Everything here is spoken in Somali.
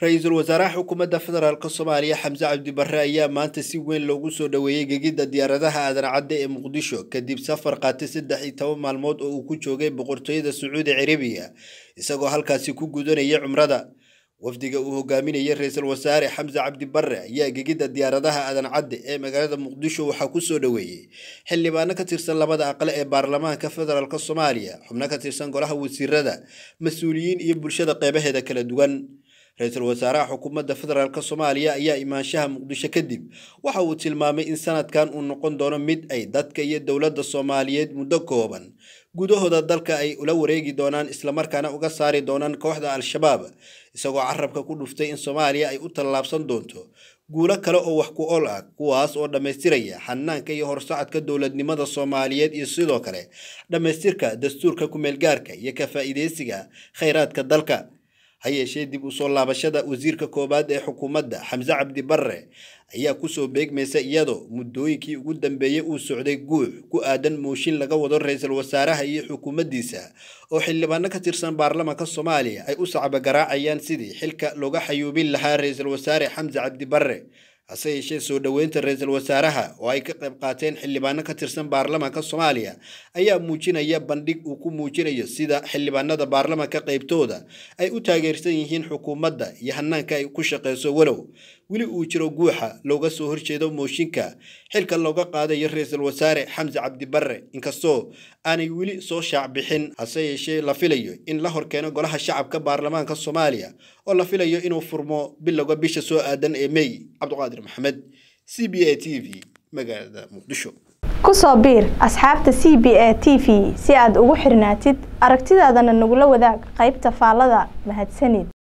ra-iisul wasaaraha xukuumadda federaalk soomaaliya xamse cabdibarre ayaa maanta si weyn loogu soo dhoweeyey gegidda diyaaradaha aadan cadde ee muqdisho kadib safar qaatay saddex iyo toban maalmood oo uu ku joogay boqortooyada sacuudi carabiya isagoo halkaasi ku gudanaya cumrada wafdiga uu hogaaminayay ra-iisul wasaare xamse cabdibarre ayaa gegidda diyaaradaha aadan cadde ee magaalada muqdisho waxaa ku soo dhoweeyey xildhibaano ka tirsan labada aqle ee baarlamaanka federaalk soomaaliya xubno ka tirsan golaha wasiirada mas-uuliyiin iyo bulshada qeybaheeda kala duwan ra-iisul wasaaraha xukuumadda federaalk soomaaliya ayaa imaanshaha muqdisho kadib waxa uu tilmaamay in sanadkan uu noqon doono mid ay dadka iyo dowladda soomaaliyeed muddo kooban gudahooda dalka ay ula wareegi doonaan islamarkaana uga saari doonaan kooxda al-shabaab isagoo carabka ku dhuftay in soomaaliya ay u tallaabsan doonto guulo kale oo wax ku ol ah kuwaas oo dhammaystiraya xanaanka iyo horsocodka dowladnimada soomaaliyeed iyo sidoo kale dhammaystirka dastuurka ku meelgaarka iyo ka faa'iideysiga khayraadka dalka ha yeeshee dib u soo laabashada wasiirka koowaad ee xukuumadda xamse cabdi barre ayaa kusoo beegmaysa iyadoo muddooyinkii ugu dambeeyey uu socday guux ku aadan mooshin laga wado ra-iisul wasaaraha iyo xukuumaddiisa oo xildhibaano ka tirsan baarlamaanka soomaaliya ay u sacbogaraacayaan sidii xilka looga xayuubin lahaa ra-iisul wasaare xamse cabdi barre hase yeeshee soo dhoweynta ra-iisul wasaaraha oo ay ka qayb qaateen xildhibaano ka tirsan baarlamaanka soomaaliya ayaa muujinaya bandhig uu ku muujinayo sida xildhibaanada baarlamaanka qaybtooda ay u taageersan yihiin xukuumadda iyo hannaanka ay ku shaqeyso walow weli uu jiro guuxa looga soo horjeedo mooshinka xilka looga qaadayo ra-iisul wasaare xamse cabdibarre inkastoo aanay weli soo shaac bixin hase yeeshee la filayo in la horkeeno golaha shacabka baarlamaanka soomaaliya oo la filayo inuu furmo bilowga bisha soo aadan ee may cabdiqaadir maxamed c b a t v magaalada muqdisho kusoo biir asxaabta c b a t v si aad ugu xirnaatid aragtidaadana nagula wadaag qaybta faallada mahadsanid